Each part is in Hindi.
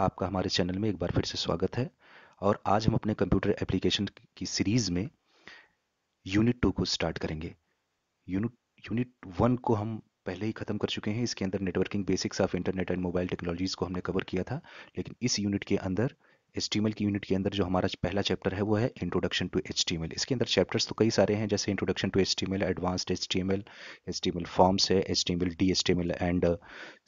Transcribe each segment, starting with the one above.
आपका हमारे चैनल में एक बार फिर से स्वागत है और आज हम अपने कंप्यूटर एप्लीकेशन की सीरीज़ में यूनिट टू को स्टार्ट करेंगे यूनिट यूनिट वन को हम पहले ही ख़त्म कर चुके हैं इसके अंदर networking basics of internet and mobile technologies को हमने कवर किया था लेकिन इस यूनिट के अंदर एच की यूनिट के अंदर जो हमारा पहला चैप्टर है वो है इंट्रोडक्शन टू एच इसके अंदर चैप्टर्स तो कई सारे हैं जैसे introduction to H advanced H T M forms है H T M L and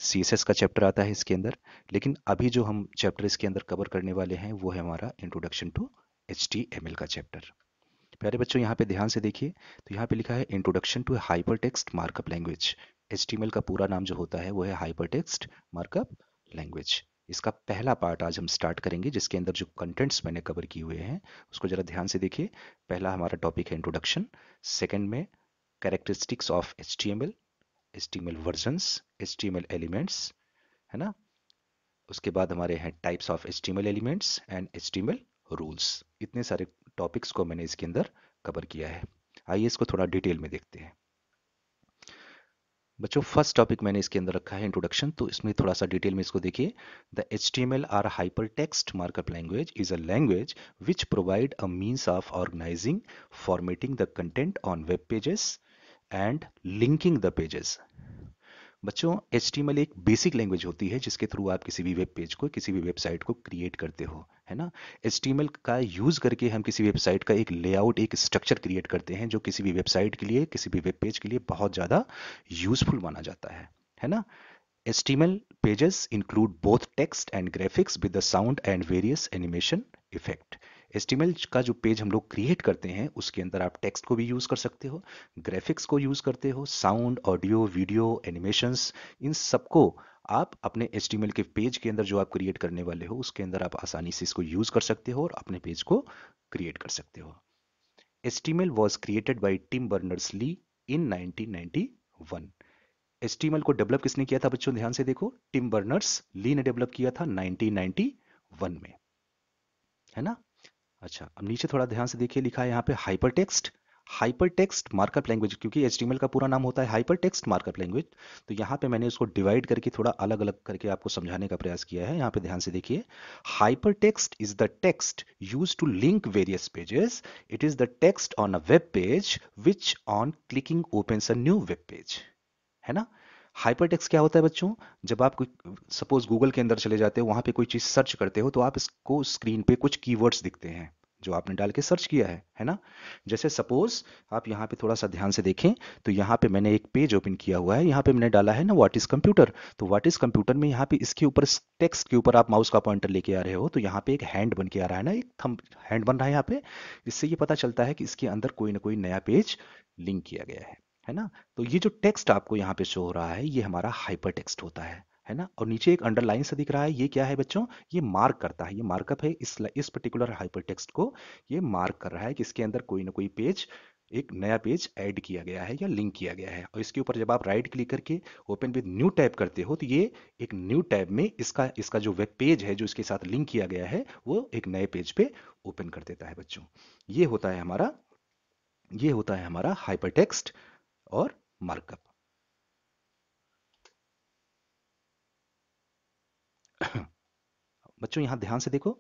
C का चैप्टर आता है इसके अंदर लेकिन अभी जो हम चैप्टर इसके अंदर कवर करने वाले हैं वो है हमारा इंट्रोडक्शन टू एच का चैप्टर प्यारे बच्चों यहाँ पे ध्यान से देखिए तो यहाँ पे लिखा है introduction to hypertext markup language H का पूरा नाम जो होता है वो है हाइपर टेक्स्ट मार्कअप लैंग्वेज इसका पहला पार्ट आज हम स्टार्ट करेंगे जिसके अंदर जो कंटेंट्स मैंने कवर किए हुए हैं उसको ज़रा ध्यान से देखिए पहला हमारा टॉपिक है इंट्रोडक्शन सेकेंड में characteristics of H T M L H T M L versions H T M L elements है ना उसके बाद हमारे हैं types of H T M L elements and H T M L rules इतने सारे टॉपिक्स को मैंने इसके अंदर कवर किया है आइए इसको थोड़ा डिटेल में देखते हैं बच्चों फर्स्ट टॉपिक मैंने इसके अंदर रखा है इंट्रोडक्शन तो इसमें थोड़ा सा डिटेल में इसको देखिए the H T M L or hypertext markup language is a language which provide a means of organising formatting the content on web pages and linking the pages बच्चों एच एक बेसिक लैंग्वेज होती है जिसके थ्रू आप किसी भी वेब पेज को किसी भी वेबसाइट को क्रिएट करते हो है ना एच का यूज़ करके हम किसी वेबसाइट का एक लेआउट एक स्ट्रक्चर क्रिएट करते हैं जो किसी भी वेबसाइट के लिए किसी भी वेब पेज के लिए बहुत ज़्यादा यूजफुल माना जाता है है ना L pages include both text and graphics with the sound and various animation effect HTML का जो पेज हम लोग क्रिएट करते हैं उसके अंदर आप टेक्स्ट को भी यूज़ कर सकते हो ग्राफिक्स को यूज़ करते हो साउंड ऑडियो वीडियो एनिमेशन इन सबको आप अपने एच के पेज के अंदर जो आप क्रिएट करने वाले हो उसके अंदर आप आसानी से इसको यूज़ कर सकते हो और अपने पेज को क्रिएट कर सकते हो HTML was created by Tim Berners Lee in nineteen एस को डेवलप किसने किया था बच्चों ध्यान से देखो टिम बर्नर्स ली ने डेवलप किया था 1991 में है ना अच्छा अब नीचे थोड़ा ध्यान से देखिए लिखा है यहाँ पे hypertext hypertext markup language क्योंकि एच का पूरा नाम होता है हाइपर टेक्स्ट मार्कअप लैंग्वेज तो यहाँ पे मैंने इसको डिवाइड करके थोड़ा अलग अलग करके आपको समझाने का प्रयास किया है यहाँ पे ध्यान से देखिए hypertext is the text use to link various pages it is the text on a web page which on clicking open a new web page है ना हाइपरटेक्स्ट क्या होता है बच्चों जब आप कोई सपोज गूगल के अंदर चले जाते हो वहां पे कोई चीज़ सर्च करते हो तो आप इसको स्क्रीन पे कुछ कीवर्ड्स दिखते हैं जो आपने डाल के सर्च किया है है ना जैसे सपोज आप यहाँ पे थोड़ा सा ध्यान से देखें तो यहाँ पे मैंने एक पेज ओपन किया हुआ है यहाँ पे मैंने डाला है ना व्हाट इज कंप्यूटर तो व्हाट इज कंप्यूटर में यहाँ पे इसके ऊपर टेक्स्ट के ऊपर आप माउस का पॉइंटर लेके आ रहे हो तो यहाँ पे एक हैंड बन के आ रहा है ना एक थम हैंड बन रहा है यहाँ पे इससे ये पता चलता है कि इसके अंदर कोई ना कोई नया पेज लिंक किया गया है है ना तो ये जो टेक्स्ट आपको यहाँ पे शो हो रहा है ये हमारा हाइपर टेक्स्ट होता है है ना और नीचे एक अंडरलाइन से दिख रहा है ये क्या है बच्चों ये मार्क करता है ये मार्कअप है इस इस पर्टिकुलर हाइपर टेक्स्ट को ये मार्क कर रहा है कि इसके अंदर कोई ना कोई पेज एक नया पेज ऐड किया गया है या लिंक किया गया है और इसके ऊपर जब आप राइट क्लिक करके ओपन विद न्यू टैब करते हो तो ये एक न्यू टैब में इसका इसका जो वेब पेज है जो इसके साथ लिंक किया गया है वो एक नए पेज पे ओपन कर देता है बच्चों ये होता है हमारा ये होता है हमारा हाइपर टेक्स्ट और मार्कअप बच्चों यहां ध्यान से देखो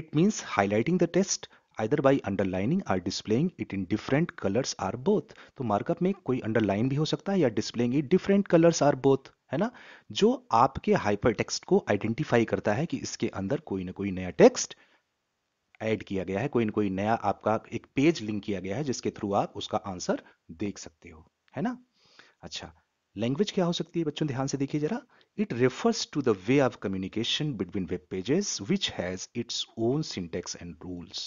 it means highlighting the text either by underlining or displaying it in different colours or both तो मार्कअप में कोई अंडरलाइन भी हो सकता है या displaying it different colours or both है ना जो आपके हाइपर टेक्स्ट को आइडेंटिफाई करता है कि इसके अंदर कोई ना कोई नया टेक्स्ट ऐड किया गया है कोई ना कोई नया आपका एक पेज लिंक किया गया है जिसके थ्रू आप उसका आंसर देख सकते हो है ना अच्छा लैंग्वेज क्या हो सकती है बच्चों ध्यान से देखिए जरा it refers to the way of communication between web pages which has its own syntax and rules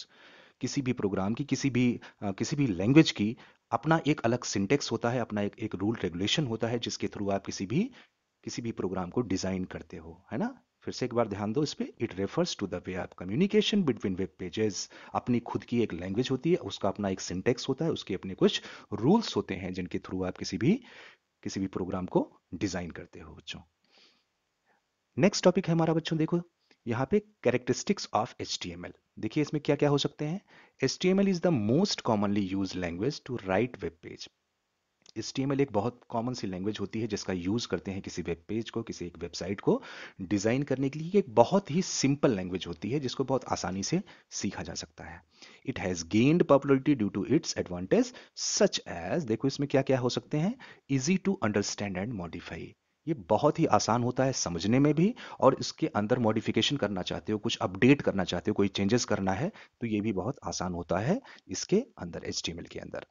किसी भी प्रोग्राम की किसी भी आ, किसी भी लैंग्वेज की अपना एक अलग सिंटेक्स होता है अपना एक एक रूल रेगुलेशन होता है जिसके थ्रू आप किसी भी किसी भी प्रोग्राम को डिजाइन करते हो है ना फिर से एक बार ध्यान दो इस पर it refers to the way of communication between web pages अपनी खुद की एक लैंग्वेज होती है उसका अपना एक सिंटेक्स होता है उसके अपने कुछ रूल्स होते हैं जिनके थ्रू आप किसी भी किसी भी प्रोग्राम को डिजाइन करते हो बच्चों नेक्स्ट टॉपिक है हमारा बच्चों देखो यहाँ पे कैरेक्टरिस्टिक्स ऑफ एच देखिए इसमें क्या क्या हो सकते हैं H T is the most commonly use language to write web page H एक बहुत कॉमन सी लैंग्वेज होती है जिसका यूज़ करते हैं किसी वेब पेज को किसी एक वेबसाइट को डिज़ाइन करने के लिए एक बहुत ही सिंपल लैंग्वेज होती है जिसको बहुत आसानी से सीखा जा सकता है it has gained popularity due to its advantage such as देखो इसमें क्या क्या हो सकते हैं easy to understand and modify ये बहुत ही आसान होता है समझने में भी और इसके अंदर मॉडिफिकेशन करना चाहते हो कुछ अपडेट करना चाहते हो कोई चेंजेस करना है तो ये भी बहुत आसान होता है इसके अंदर एच के अंदर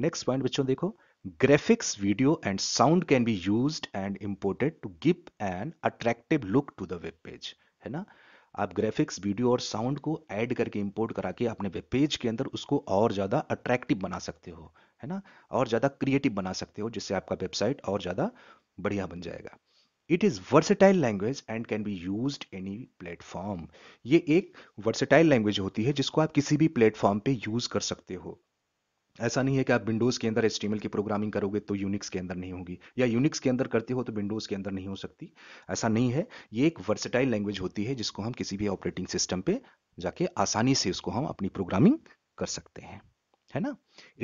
नेक्स्ट पॉइंट बच्चों देखो Graphics, video and sound can be used and imported to give an attractive look to the web page है ना आप ग्राफिक्स वीडियो और साउंड को ऐड करके इंपोर्ट करा के अपने वेब पेज के अंदर उसको और ज़्यादा अट्रैक्टिव बना सकते हो है ना और ज़्यादा क्रिएटिव बना सकते हो जिससे आपका वेबसाइट और ज़्यादा बढ़िया बन जाएगा it is versatile language and can be use any platform ये एक वर्सेटाइल लैंग्वेज होती है जिसको आप किसी भी प्लेटफॉर्म पे यूज़ कर सकते हो ऐसा नहीं है कि आप विंडोज़ के अंदर एस की प्रोग्रामिंग करोगे तो यूनिक्स के अंदर नहीं होगी या यूनिक्स के अंदर करते हो तो विंडोज़ के अंदर नहीं हो सकती ऐसा नहीं है ये एक वर्सेटाइल लैंग्वेज होती है जिसको हम किसी भी ऑपरेटिंग सिस्टम पे जाके आसानी से उसको हम अपनी प्रोग्रामिंग कर सकते हैं है ना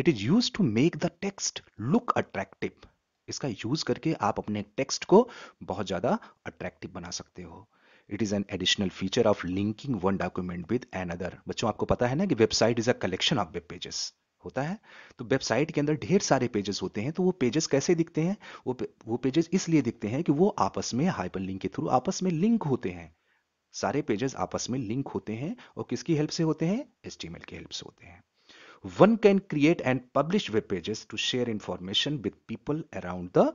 it is use to make the text look attractive इसका यूज करके आप अपने टेक्स्ट को बहुत ज़्यादा अट्रैक्टिव बना सकते हो it is an additional feature of linking one document with another बच्चों आपको पता है ना कि website is a collection of web pages होता है तो वेबसाइट के अंदर ढेर सारे पेजेस होते हैं तो वो पेजेस कैसे दिखते हैं वो वो पेजेस इसलिए दिखते हैं कि वो आपस में हाइपर लिंक के थ्रू आपस में लिंक होते हैं सारे पेजेस आपस में लिंक होते हैं और किसकी हेल्प से होते हैं एस की हेल्प से होते हैं one can create and publish web pages to share information with people around the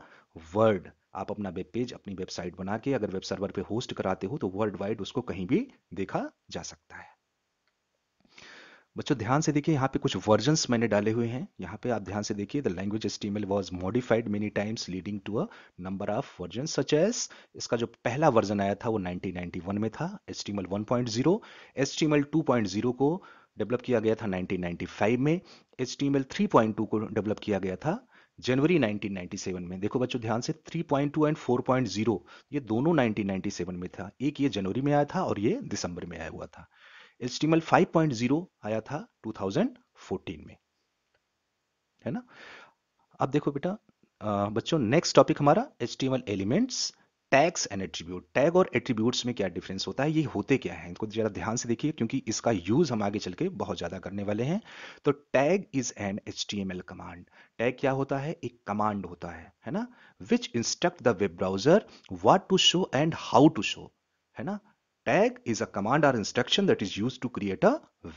world आप अपना वेब पेज अपनी वेबसाइट बना के अगर वेब सर्वर पे होस्ट कराते हो तो वर्ल्ड वाइड उसको कहीं भी देखा जा सकता है बच्चों ध्यान से देखिए यहाँ पे कुछ वर्जन्स मैंने डाले हुए हैं यहाँ पे आप ध्यान से देखिए the language S was modified many times leading to a number of version such as S जो पहला वर्जन आया था वो 1991 में था S T L one point zero S T M L two point zero को डेवलप किया गया था 1995 में S T M L three point two को डेवलप किया गया था जनवरी 1997 में देखो बच्चों ध्यान से 3.2 एंड 4.0 ये दोनों 1997 में था एक ये जनवरी में आया था और ये दिसंबर में आया हुआ था HTML 5.0 आया था 2014 में है ना अब देखो बेटा बच्चों नेक्स्ट टॉपिक हमारा HTML elements tags and attribute tag और एट्रीब्यूट्स में क्या डिफरेंस होता है ये होते क्या है इनको जरा ध्यान से देखिए क्योंकि इसका यूज हम आगे चल के बहुत ज्यादा करने वाले हैं तो tag is an H command tag क्या होता है एक कमांड होता है है ना which instruct the web browser what to show and how to show है ना tag is a command or instruction that is use to create a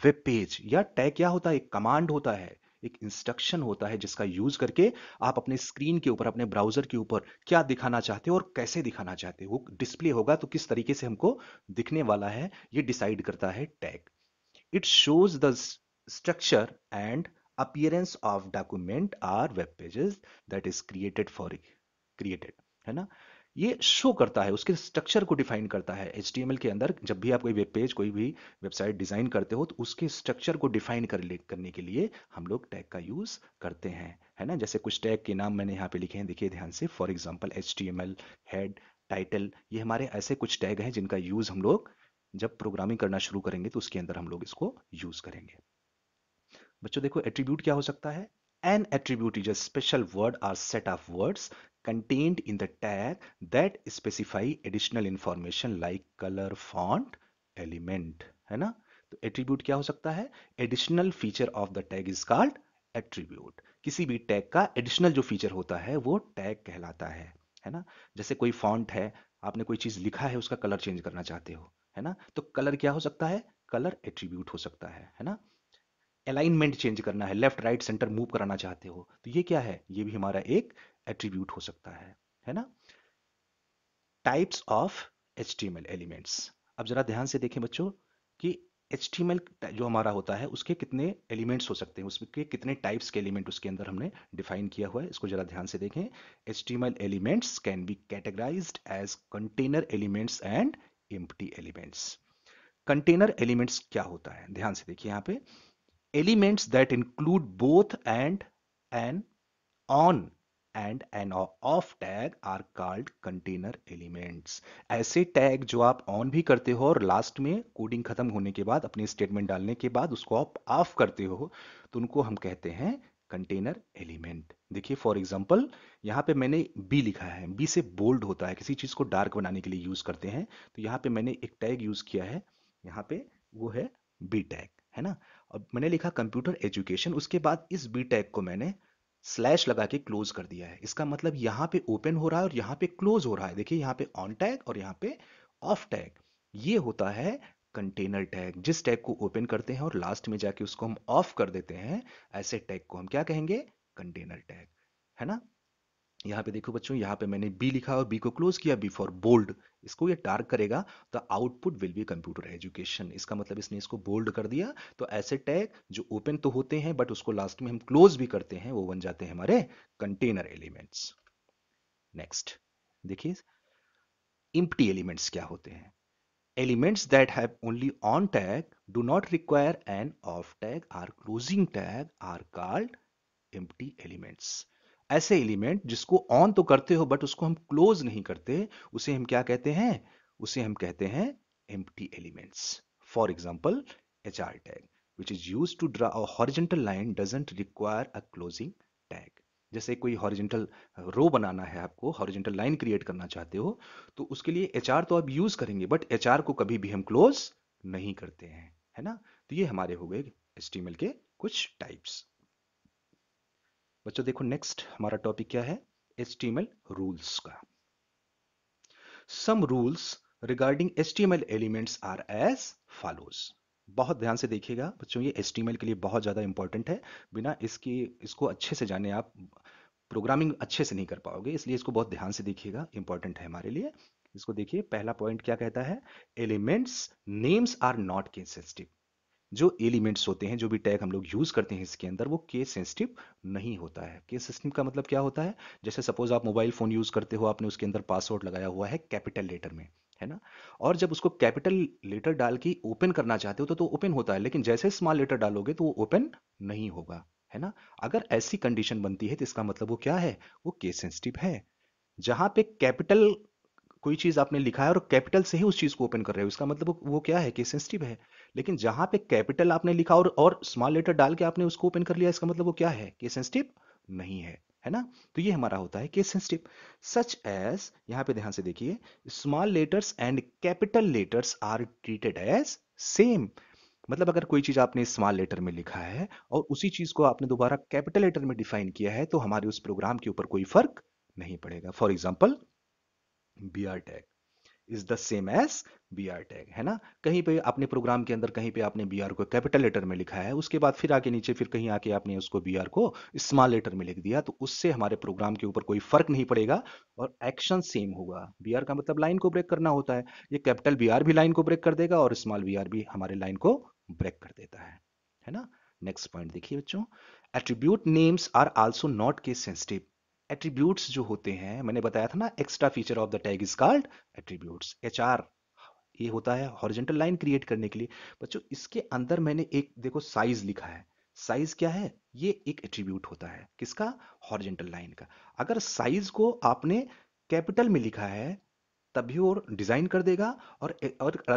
web page या टैग क्या होता है एक कमांड होता है एक इंस्ट्रक्शन होता है जिसका यूज करके आप अपने स्क्रीन के ऊपर अपने ब्राउजर के ऊपर क्या दिखाना चाहते हो और कैसे दिखाना चाहते हो डिस्प्ले होगा तो किस तरीके से हमको दिखने वाला है ये डिसाइड करता है tag it shows the structure and appearance of document or web pages that is created for created है ना ये शो करता है उसके स्ट्रक्चर को डिफाइन करता है एच के अंदर जब भी आप कोई वेब पेज कोई भी वेबसाइट डिज़ाइन करते हो तो उसके स्ट्रक्चर को डिफाइन कर करने के लिए हम लोग टैग का यूज़ करते हैं है ना जैसे कुछ टैग के नाम मैंने यहाँ पे लिखे हैं देखिए ध्यान से for example H head title ये हमारे ऐसे कुछ टैग हैं जिनका यूज़ हम लोग जब प्रोग्रामिंग करना शुरू करेंगे तो उसके अंदर हम लोग इसको यूज़ करेंगे बच्चों देखो एट्रीब्यूट क्या हो सकता है an attribute is a special word or set of words contained in the tag that specify additional information like color font element है ना तो एट्रीब्यूट क्या हो सकता है additional feature of the tag is called attribute किसी भी टैग का एडिशनल जो फीचर होता है वो टैग कहलाता है है ना जैसे कोई फॉन्ट है आपने कोई चीज लिखा है उसका कलर चेंज करना चाहते हो है ना तो कलर क्या हो सकता है कलर एट्रीब्यूट हो सकता है है ना अलाइनमेंट चेंज करना है लेफ्ट राइट सेंटर मूव कराना चाहते हो तो ये क्या है ये भी हमारा एक एट्रीब्यूट हो सकता है है ना टाइप्स ऑफ एच एलिमेंट्स अब जरा ध्यान से देखें बच्चों कि एच जो हमारा होता है उसके कितने एलिमेंट्स हो सकते हैं उसके कितने टाइप्स के एलिमेंट उसके अंदर हमने डिफाइन किया हुआ है इसको जरा ध्यान से देखें H elements can be categorise as container elements and empty elements container elements क्या होता है ध्यान से देखिए यहाँ पे elements that include both and an on and an off tag are called container elements ऐसे टैग जो आप ऑन भी करते हो और लास्ट में कोडिंग खत्म होने के बाद अपने स्टेटमेंट डालने के बाद उसको आप ऑफ करते हो तो उनको हम कहते हैं कंटेनर एलिमेंट देखिए फॉर एग्जाम्पल यहाँ पे मैंने बी लिखा है बी से बोल्ड होता है किसी चीज़ को डार्क बनाने के लिए यूज़ करते हैं तो यहाँ पे मैंने एक टैग यूज़ किया है यहाँ पे वो है बी टैग है ना अब मैंने लिखा कंप्यूटर एजुकेशन उसके बाद इस बी टैग को मैंने स्लैश लगा के क्लोज कर दिया है इसका मतलब यहां पे ओपन हो रहा है और यहां पे क्लोज हो रहा है देखिए यहां पे ऑन टैग और यहाँ पे ऑफ टैग ये होता है कंटेनर टैग जिस टैग को ओपन करते हैं और लास्ट में जाके उसको हम ऑफ कर देते हैं ऐसे टैग को हम क्या कहेंगे कंटेनर टैग है ना यहाँ पे देखो बच्चों यहाँ पे मैंने बी लिखा और बी को क्लोज किया बी फॉर बोल्ड इसको ये डार्क करेगा the output will be computer education इसका मतलब इसने इसको बोल्ड कर दिया तो ऐसे टैग जो ओपन तो होते हैं बट उसको लास्ट में हम क्लोज भी करते हैं वो बन जाते हैं हमारे कंटेनर एलिमेंट्स नेक्स्ट देखिए इम्पटी एलिमेंट्स क्या होते हैं elements that have only on tag do not require an off tag or closing tag are called empty elements ऐसे एलिमेंट जिसको ऑन तो करते हो बट उसको हम क्लोज नहीं करते उसे हम क्या कहते हैं उसे हम कहते हैं em empty elements. For example, HR tag, which is used to draw a horizontal line doesn't require a closing tag जैसे कोई हॉरिजेंटल रो बनाना है आपको हॉरिजेंटल लाइन क्रिएट करना चाहते हो तो उसके लिए एच तो आप यूज करेंगे बट एच को कभी भी हम क्लोज नहीं करते हैं है ना तो ये हमारे हो गए एच के कुछ टाइप्स बच्चों देखो नेक्स्ट हमारा टॉपिक क्या है एच रूल्स का some rules regarding L elements are as follows बहुत ध्यान से देखिएगा बच्चों ये एल के लिए बहुत ज़्यादा इंपॉर्टेंट है बिना इसकी इसको अच्छे से जाने आप प्रोग्रामिंग अच्छे से नहीं कर पाओगे इसलिए इसको बहुत ध्यान से देखिएगा इंपॉर्टेंट है हमारे लिए इसको देखिए पहला पॉइंट क्या कहता है elements names are not case sensitive जो एलिमेंट्स होते हैं जो भी टैग हम लोग यूज करते हैं इसके अंदर वो केस सेंसिटिव नहीं होता है केस सेंसिटिव का मतलब क्या होता है जैसे सपोज आप मोबाइल फोन यूज करते हो आपने उसके अंदर पासवर्ड लगाया हुआ है कैपिटल लेटर में है ना और जब उसको कैपिटल लेटर डाल के ओपन करना चाहते हो तो, तो ओपन तो होता है लेकिन जैसे स्मॉल लेटर डालोगे तो वो ओपन नहीं होगा है ना अगर ऐसी कंडीशन बनती है तो इसका मतलब वो क्या है वो केस सेंसिटिव है जहां पे कैपिटल कोई चीज आपने लिखा है और कैपिटल से ही उस चीज को ओपन कर रहे हो इसका मतलब वो क्या है कि सेंसिटिव है लेकिन जहां पे कैपिटल आपने लिखा और और स्मॉल लेटर डाल के आपने उसको ओपन कर लिया इसका मतलब वो क्या है कि सेंसिटिव नहीं है है ना तो ये हमारा होता है केस सेंसिटिव सच एज यहां पे ध्यान से देखिए small letters and capital letters are treated as same मतलब अगर कोई चीज आपने स्मॉल लेटर में लिखा है और उसी चीज को आपने दोबारा कैपिटल लेटर में डिफाइन किया है तो हमारे उस प्रोग्राम के ऊपर कोई फर्क नहीं पड़ेगा for example B R tag is the same as B R tag है ना कहीं पे आपने प्रोग्राम के अंदर कहीं पे आपने बी आर को कैपिटल लेटर में लिखा है उसके बाद फिर आके नीचे फिर कहीं आके आपने उसको बी आर को स्मॉल लेटर में लिख दिया तो उससे हमारे प्रोग्राम के ऊपर कोई फर्क नहीं पड़ेगा और एक्शन सेम होगा बी आर का मतलब लाइन को ब्रेक करना होता है ये कैपिटल बी आर भी लाइन को ब्रेक कर देगा और स्मॉल बी आर भी हमारे लाइन को ब्रेक कर देता है है ना नेक्स्ट पॉइंट देखिए बच्चों attribute names are also not case sensitive attributes जो होते हैं मैंने बताया था ना extra feature of the tag is called attributes H ये होता है हॉरिजेंटल लाइन क्रिएट करने के लिए बच्चों इसके अंदर मैंने एक देखो साइज लिखा है साइज क्या है ये एक एट्रीब्यूट होता है किसका हॉरिजेंटल लाइन का अगर साइज को आपने कैपिटल में लिखा है तब भी वो डिजाइन कर देगा और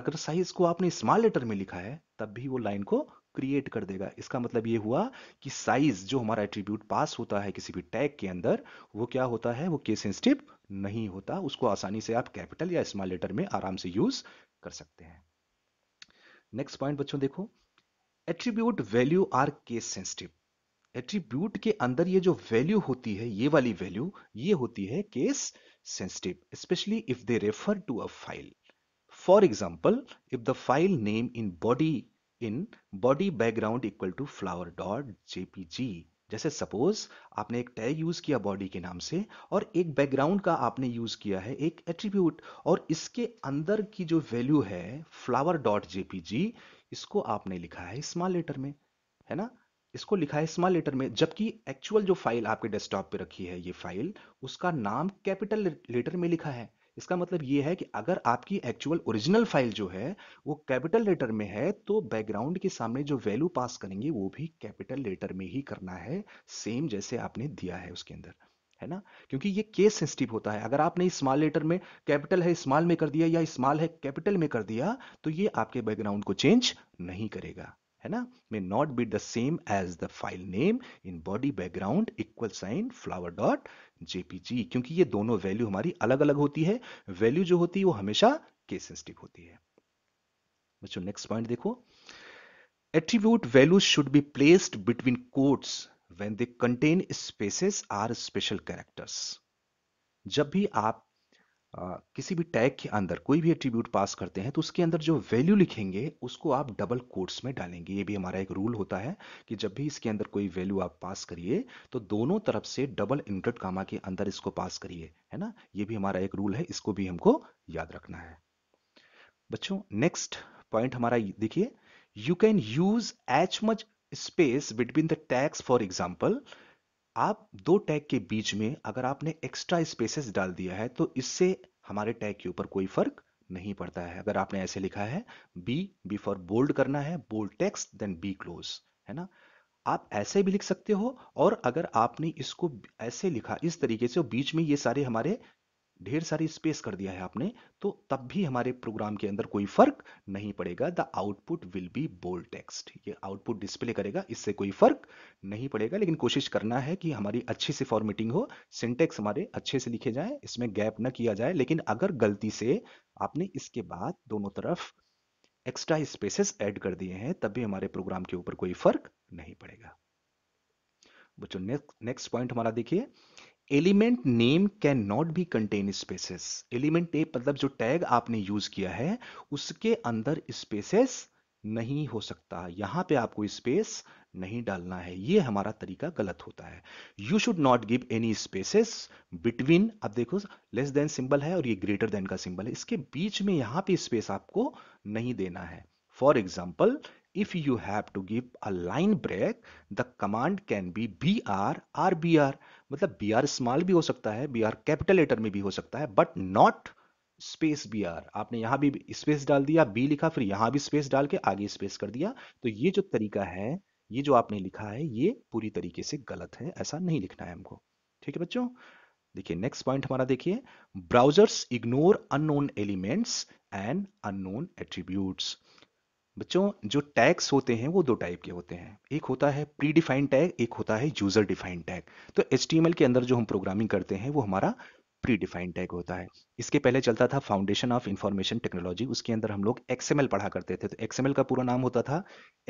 अगर साइज को आपने स्मॉल लेटर में लिखा है तब भी वो लाइन को क्रिएट कर देगा इसका मतलब ये हुआ कि साइज जो हमारा एट्रीब्यूट पास होता है किसी भी टैग के अंदर वो क्या होता है वो केस सेंसिटिव नहीं होता उसको आसानी से आप कैपिटल या स्मॉल लेटर में आराम से यूज कर सकते हैं नेक्स्ट पॉइंट बच्चों देखो attribute value are case sensitive attribute के अंदर ये जो वैल्यू होती है ये वाली वैल्यू ये होती है case sensitive specially if they refer to a file for example if the file name in body in body background equal to flower dot JPG जैसे सपोज आपने एक टैग यूज किया बॉडी के नाम से और एक बैकग्राउंड का आपने यूज किया है एक एट्रीब्यूट और इसके अंदर की जो वैल्यू है फ्लावर डॉट जेपीजी इसको आपने लिखा है स्मॉल लेटर में है ना इसको लिखा है स्मॉल लेटर में जबकि एक्चुअल जो फाइल आपके डेस्कटॉप पे रखी है ये फाइल उसका नाम कैपिटल लेटर में लिखा है इसका मतलब ये है कि अगर आपकी एक्चुअल ओरिजिनल फाइल जो है वो कैपिटल लेटर में है तो बैकग्राउंड के सामने जो वैल्यू पास करेंगे वो भी कैपिटल लेटर में ही करना है सेम जैसे आपने दिया है उसके अंदर है ना क्योंकि ये केस सेंसिटिव होता है अगर आपने स्मॉल लेटर में कैपिटल है स्मॉल में कर दिया या स्मॉल है कैपिटल में कर दिया तो ये आपके बैकग्राउंड को चेंज नहीं करेगा है ना may not be the same as the file name in body background equal sign flower dot JPG क्योंकि ये दोनों वैल्यू हमारी अलग अलग होती है वैल्यू जो होती है वो हमेशा केस सेंसिटिव होती है बच्चों नेक्स्ट पॉइंट देखो attribute values should be placed between quotes when they contain spaces or special characters जब भी आप किसी भी टैग के अंदर कोई भी एट्रीब्यूट पास करते हैं तो उसके अंदर जो वैल्यू लिखेंगे उसको आप डबल कोर्ट्स में डालेंगे ये भी हमारा एक रूल होता है कि जब भी इसके अंदर कोई वैल्यू आप पास करिए तो दोनों तरफ से डबल इनवर्टेड कामा के अंदर इसको पास करिए है ना ये भी हमारा एक रूल है इसको भी हमको याद रखना है बच्चों नेक्स्ट पॉइंट हमारा देखिए you can use H much space between the tags for example आप दो टैग के बीच में अगर आपने एक्स्ट्रा स्पेसेस डाल दिया है तो इससे हमारे टैग के ऊपर कोई फर्क नहीं पड़ता है अगर आपने ऐसे लिखा है बी बिफोर बोल्ड करना है bold text then B close है ना आप ऐसे भी लिख सकते हो और अगर आपने इसको ऐसे लिखा इस तरीके से बीच में ये सारे हमारे ढेर सारी स्पेस कर दिया है आपने तो तब भी हमारे प्रोग्राम के अंदर कोई फर्क नहीं पड़ेगा the output will be bold text ये आउटपुट डिस्प्ले करेगा इससे कोई फर्क नहीं पड़ेगा लेकिन कोशिश करना है कि हमारी अच्छी सी फॉर्मेटिंग हो सिंटेक्स हमारे अच्छे से लिखे जाए इसमें गैप न किया जाए लेकिन अगर गलती से आपने इसके बाद दोनों तरफ एक्स्ट्रा स्पेसेस एड कर दिए हैं तब भी हमारे प्रोग्राम के ऊपर कोई फर्क नहीं पड़ेगा बच्चों नेक्स्ट पॉइंट हमारा देखिए element name can not be contain spaces element name मतलब जो टैग आपने यूज किया है उसके अंदर स्पेसेस नहीं हो सकता यहां पे आपको स्पेस नहीं डालना है ये हमारा तरीका गलत होता है you should not give any spaces between अब देखो लेस देन सिंबल है और ये ग्रेटर देन का सिंबल है इसके बीच में यहां पे स्पेस आपको नहीं देना है for example to give a line break the command can be B R R B R मतलब बी आर स्मॉल भी हो सकता है बी आर कैपिटल लेटर में भी हो सकता है but not space B R आपने यहां भी स्पेस डाल दिया बी लिखा फिर यहां भी स्पेस डाल के आगे स्पेस कर दिया तो ये जो तरीका है ये जो आपने लिखा है ये पूरी तरीके से गलत है ऐसा नहीं लिखना है हमको ठीक है बच्चों देखिए नेक्स्ट पॉइंट हमारा देखिए browsers ignore unknown elements and unknown attributes बच्चों जो टैग्स होते हैं वो दो टाइप के होते हैं एक होता है प्री डिफाइंड टैग एक होता है यूजर डिफाइंड टैग तो एच के अंदर जो हम प्रोग्रामिंग करते हैं वो हमारा प्री डिफाइंड टैग होता है इसके पहले चलता था फाउंडेशन ऑफ इंफॉर्मेशन टेक्नोलॉजी उसके अंदर हम लोग एक्सएमएल पढ़ा करते थे तो एक्सएमएल का पूरा नाम होता था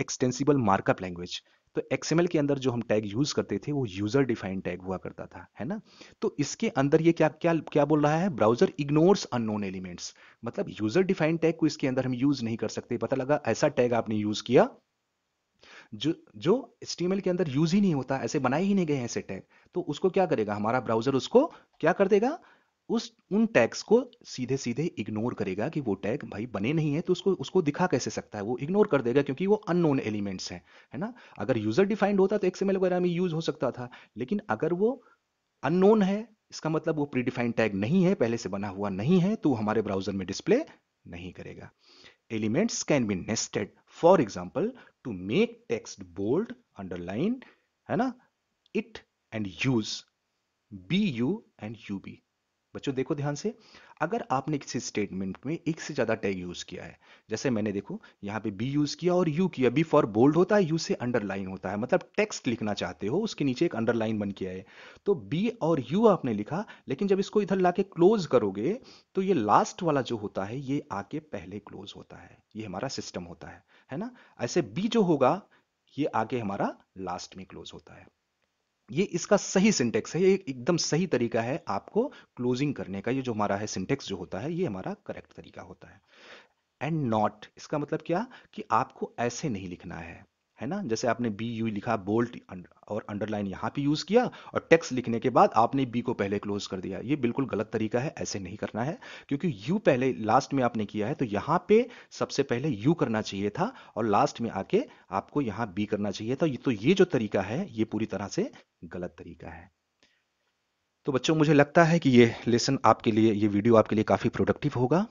एक्सटेंसिबल मार्कअप लैंग्वेज तो एक्सएमएल के अंदर जो हम टैग यूज करते थे वो यूजर डिफाइंड टैग हुआ करता था है ना तो इसके अंदर ये क्या क्या क्या बोल रहा है ब्राउजर इग्नोर्स अननोन एलिमेंट्स मतलब यूजर डिफाइंड टैग को इसके अंदर हम यूज नहीं कर सकते पता लगा ऐसा टैग आपने यूज किया जो जो HTML के अंदर यूज ही नहीं होता ऐसे बनाए ही नहीं गए ऐसे टैग तो उसको क्या करेगा हमारा ब्राउजर उसको क्या कर देगा उस उन टैग्स को सीधे सीधे इग्नोर करेगा कि वो टैग भाई बने नहीं है तो उसको उसको दिखा कैसे सकता है वो इग्नोर कर देगा क्योंकि वो अननोन एलिमेंट्स हैं है ना अगर यूजर डिफाइंड होता तो एक वगैरह में यूज हो सकता था लेकिन अगर वो अननोन है इसका मतलब वो प्रीडिफाइंड टैग नहीं है पहले से बना हुआ नहीं है तो हमारे ब्राउजर में डिस्प्ले नहीं करेगा elements can be nested for example to make text bold underline है ना it and use B U and U B बच्चों देखो ध्यान से अगर आपने किसी स्टेटमेंट में एक से ज्यादा टैग यूज किया है जैसे मैंने देखो यहाँ पे बी यूज किया और यू किया बी फॉर बोल्ड होता है यू से अंडरलाइन होता है मतलब टेक्स्ट लिखना चाहते हो उसके नीचे एक अंडरलाइन बन किया है तो बी और यू आपने लिखा लेकिन जब इसको इधर लाके क्लोज करोगे तो ये लास्ट वाला जो होता है ये आके पहले क्लोज होता है ये हमारा सिस्टम होता है है ना ऐसे बी जो होगा ये आगे हमारा लास्ट में क्लोज होता है ये इसका सही सिंटेक्स है ये एकदम सही तरीका है आपको क्लोजिंग करने का ये जो हमारा है सिंटेक्स जो होता है ये हमारा करेक्ट तरीका होता है एंड नॉट इसका मतलब क्या कि आपको ऐसे नहीं लिखना है है ना जैसे आपने बी यू लिखा बोल्ट और अंडरलाइन यहाँ पे यूज़ किया और टेक्स्ट लिखने के बाद आपने बी को पहले क्लोज कर दिया ये बिल्कुल गलत तरीका है ऐसे नहीं करना है क्योंकि यू पहले लास्ट में आपने किया है तो यहाँ पे सबसे पहले यू करना चाहिए था और लास्ट में आके आपको यहाँ बी करना चाहिए था तो ये जो तरीका है ये पूरी तरह से गलत तरीका है तो बच्चों मुझे लगता है कि ये लेसन आपके लिए ये वीडियो आपके लिए काफ़ी प्रोडक्टिव होगा